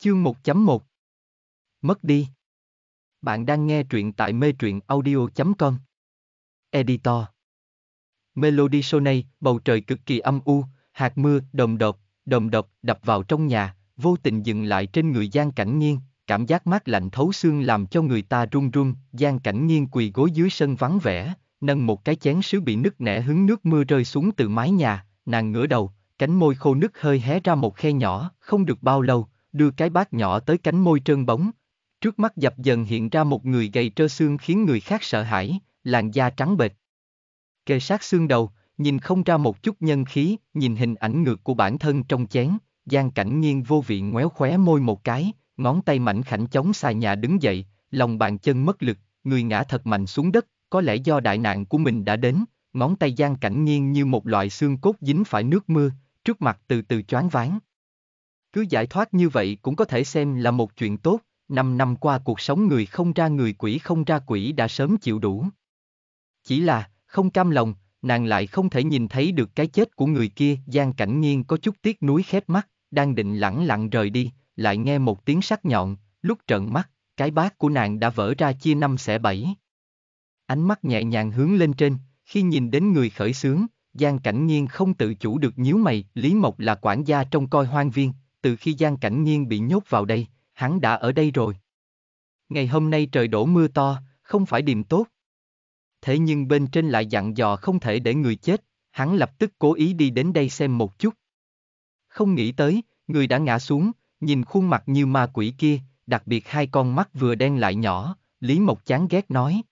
Chương 1.1 Mất đi Bạn đang nghe truyện tại mê truyện audio.com Editor Melody Sony. bầu trời cực kỳ âm u, hạt mưa, đồng đột, đồng đột đập vào trong nhà, vô tình dừng lại trên người Giang Cảnh Nghiên, cảm giác mát lạnh thấu xương làm cho người ta run run, Giang Cảnh Nghiên quỳ gối dưới sân vắng vẻ, nâng một cái chén sứ bị nứt nẻ hứng nước mưa rơi xuống từ mái nhà, nàng ngửa đầu, cánh môi khô nứt hơi hé ra một khe nhỏ, không được bao lâu, đưa cái bát nhỏ tới cánh môi trơn bóng. Trước mắt dập dần hiện ra một người gầy trơ xương khiến người khác sợ hãi, làn da trắng bệch. Kề sát xương đầu, nhìn không ra một chút nhân khí, nhìn hình ảnh ngược của bản thân trong chén, Giang Cảnh nghiêng vô vị ngoéo khóe môi một cái, ngón tay mảnh khảnh chống xài nhà đứng dậy, lòng bàn chân mất lực, người ngã thật mạnh xuống đất, có lẽ do đại nạn của mình đã đến, ngón tay Giang Cảnh nghiêng như một loại xương cốt dính phải nước mưa, trước mặt từ từ choáng váng, cứ giải thoát như vậy cũng có thể xem là một chuyện tốt, năm năm qua cuộc sống người không ra người quỷ không ra quỷ đã sớm chịu đủ. Chỉ là, không cam lòng, nàng lại không thể nhìn thấy được cái chết của người kia, Giang Cảnh Nghiên có chút tiếc nuối khép mắt, đang định lẳng lặng rời đi, lại nghe một tiếng sắc nhọn, lúc trợn mắt, cái bát của nàng đã vỡ ra chia năm xẻ bảy. Ánh mắt nhẹ nhàng hướng lên trên, khi nhìn đến người khởi sướng, Giang Cảnh Nhiên không tự chủ được nhíu mày, Lý Mộc là quản gia trong coi hoang viên, từ khi Giang Cảnh Nhiên bị nhốt vào đây, hắn đã ở đây rồi. Ngày hôm nay trời đổ mưa to, không phải điềm tốt. Thế nhưng bên trên lại dặn dò không thể để người chết, hắn lập tức cố ý đi đến đây xem một chút. Không nghĩ tới, người đã ngã xuống, nhìn khuôn mặt như ma quỷ kia, đặc biệt hai con mắt vừa đen lại nhỏ, Lý Mộc chán ghét nói.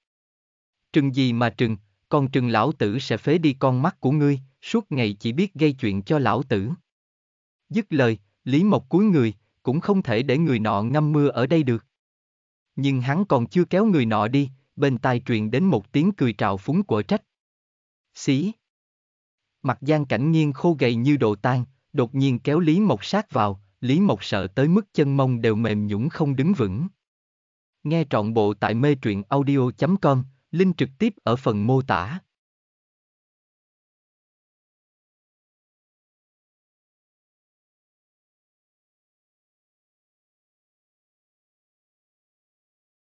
Trừng gì mà trừng, con trừng lão tử sẽ phế đi con mắt của ngươi, suốt ngày chỉ biết gây chuyện cho lão tử. Dứt lời, Lý Mộc cuối người, cũng không thể để người nọ ngâm mưa ở đây được. Nhưng hắn còn chưa kéo người nọ đi, bên tai truyền đến một tiếng cười trào phúng của trách. Xí. Mặt gian cảnh nghiêng khô gầy như đồ tan, đột nhiên kéo Lý Mộc sát vào, Lý Mộc sợ tới mức chân mông đều mềm nhũng không đứng vững. Nghe trọn bộ tại mê truyện audio.com, link trực tiếp ở phần mô tả.